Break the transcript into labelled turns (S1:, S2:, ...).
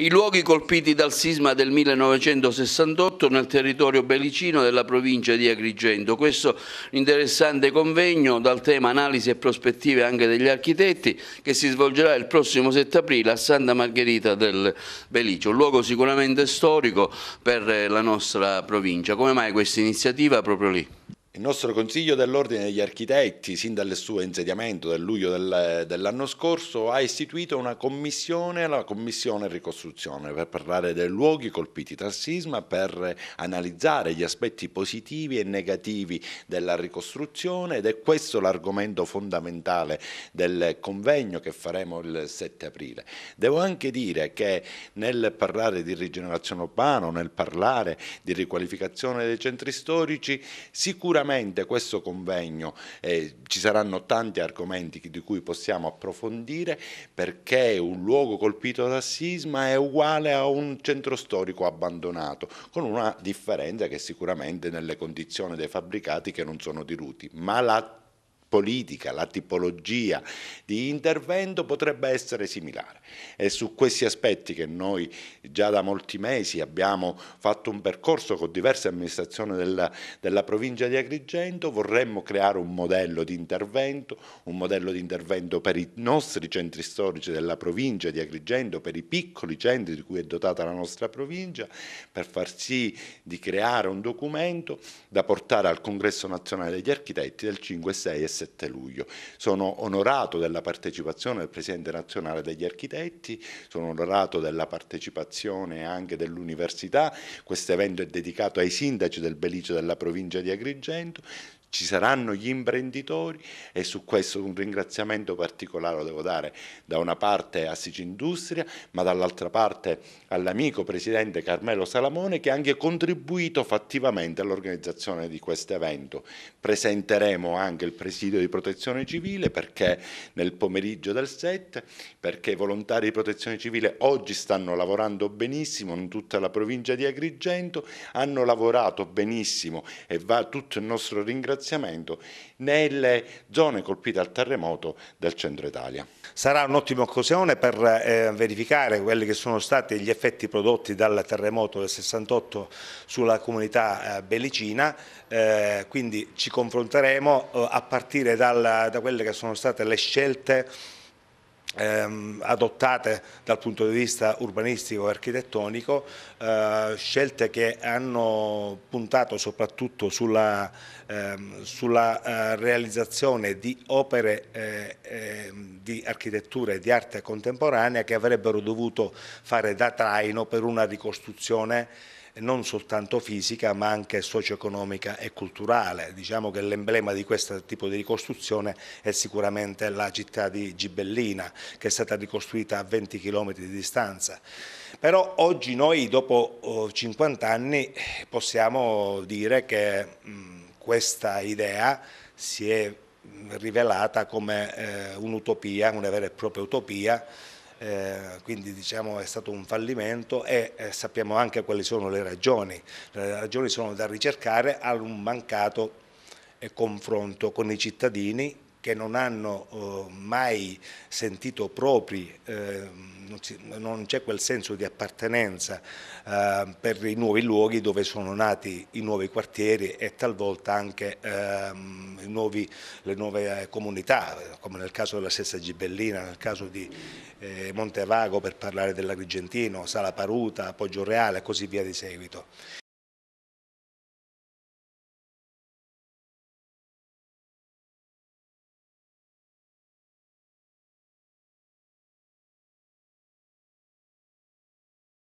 S1: i luoghi colpiti dal sisma del 1968 nel territorio belicino della provincia di Agrigento. Questo interessante convegno dal tema analisi e prospettive anche degli architetti che si svolgerà il prossimo 7 aprile a Santa Margherita del Belicio, un luogo sicuramente storico per la nostra provincia. Come mai questa iniziativa proprio lì?
S2: Il nostro Consiglio dell'Ordine degli Architetti, sin dal suo insediamento del luglio del, dell'anno scorso, ha istituito una commissione, la Commissione Ricostruzione, per parlare dei luoghi colpiti dal sisma, per analizzare gli aspetti positivi e negativi della ricostruzione ed è questo l'argomento fondamentale del convegno che faremo il 7 aprile. Devo anche dire che nel parlare di rigenerazione urbana, nel parlare di riqualificazione dei centri storici, sicuramente sicuramente questo convegno eh, ci saranno tanti argomenti di cui possiamo approfondire perché un luogo colpito da sisma è uguale a un centro storico abbandonato, con una differenza che sicuramente nelle condizioni dei fabbricati che non sono diruti, ma la politica, la tipologia di intervento potrebbe essere similare. È su questi aspetti che noi già da molti mesi abbiamo fatto un percorso con diverse amministrazioni della, della provincia di Agrigento, vorremmo creare un modello di intervento, un modello di intervento per i nostri centri storici della provincia di Agrigento, per i piccoli centri di cui è dotata la nostra provincia, per far sì di creare un documento da portare al Congresso Nazionale degli Architetti del 5, 6 e 7 7 luglio. Sono onorato della partecipazione del Presidente nazionale degli architetti, sono onorato della partecipazione anche dell'università, questo evento è dedicato ai sindaci del Belice della provincia di Agrigento, ci saranno gli imprenditori e su questo un ringraziamento particolare lo devo dare da una parte a Industria ma dall'altra parte all'amico presidente Carmelo Salamone che ha anche contribuito fattivamente all'organizzazione di questo evento. Presenteremo anche il presidio di protezione civile perché nel pomeriggio del 7 perché i volontari di protezione civile oggi stanno lavorando benissimo in tutta la provincia di Agrigento, hanno lavorato benissimo e va tutto il nostro ringraziamento ringraziamento nelle
S3: zone colpite dal terremoto del centro Italia. Sarà un'ottima occasione per eh, verificare quelli che sono stati gli effetti prodotti dal terremoto del 68 sulla comunità eh, bellicina, eh, quindi ci confronteremo eh, a partire dal, da quelle che sono state le scelte Ehm, adottate dal punto di vista urbanistico e architettonico, eh, scelte che hanno puntato soprattutto sulla, ehm, sulla eh, realizzazione di opere eh, ehm, di architettura e di arte contemporanea che avrebbero dovuto fare da traino per una ricostruzione non soltanto fisica ma anche socio-economica e culturale. Diciamo che l'emblema di questo tipo di ricostruzione è sicuramente la città di Gibellina che è stata ricostruita a 20 km di distanza. Però oggi noi dopo 50 anni possiamo dire che questa idea si è rivelata come eh, un'utopia, una vera e propria utopia eh, quindi diciamo è stato un fallimento e eh, sappiamo anche quali sono le ragioni. Le ragioni sono da ricercare a un mancato eh, confronto con i cittadini che non hanno eh, mai sentito propri, eh, non c'è quel senso di appartenenza eh, per i nuovi luoghi dove sono nati i nuovi quartieri e talvolta anche ehm, nuovi, le nuove comunità, come nel caso della stessa Gibellina, nel caso di Montevago per parlare dell'Agrigentino, Sala Paruta, Poggio Reale e così via di seguito.